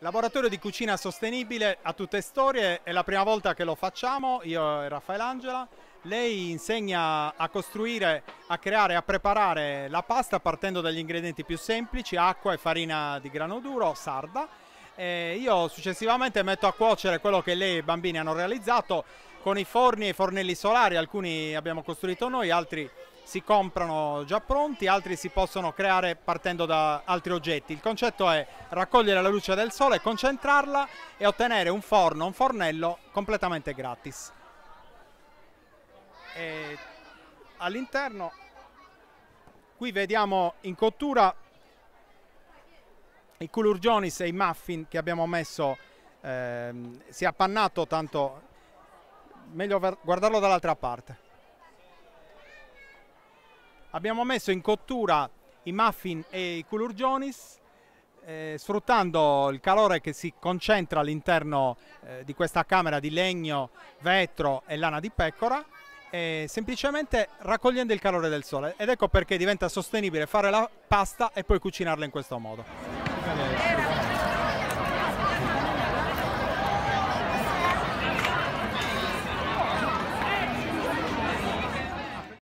Laboratorio di cucina sostenibile a tutte storie, è la prima volta che lo facciamo, io e Raffaele Angela. Lei insegna a costruire, a creare, a preparare la pasta partendo dagli ingredienti più semplici, acqua e farina di grano duro, sarda. E io successivamente metto a cuocere quello che lei e i bambini hanno realizzato con i forni e i fornelli solari, alcuni abbiamo costruito noi, altri si comprano già pronti, altri si possono creare partendo da altri oggetti. Il concetto è raccogliere la luce del sole, concentrarla e ottenere un forno, un fornello completamente gratis. all'interno qui vediamo in cottura i culurgionis e i muffin che abbiamo messo eh, si è appannato tanto meglio guardarlo dall'altra parte Abbiamo messo in cottura i muffin e i culurgionis eh, sfruttando il calore che si concentra all'interno eh, di questa camera di legno, vetro e lana di pecora e semplicemente raccogliendo il calore del sole ed ecco perché diventa sostenibile fare la pasta e poi cucinarla in questo modo.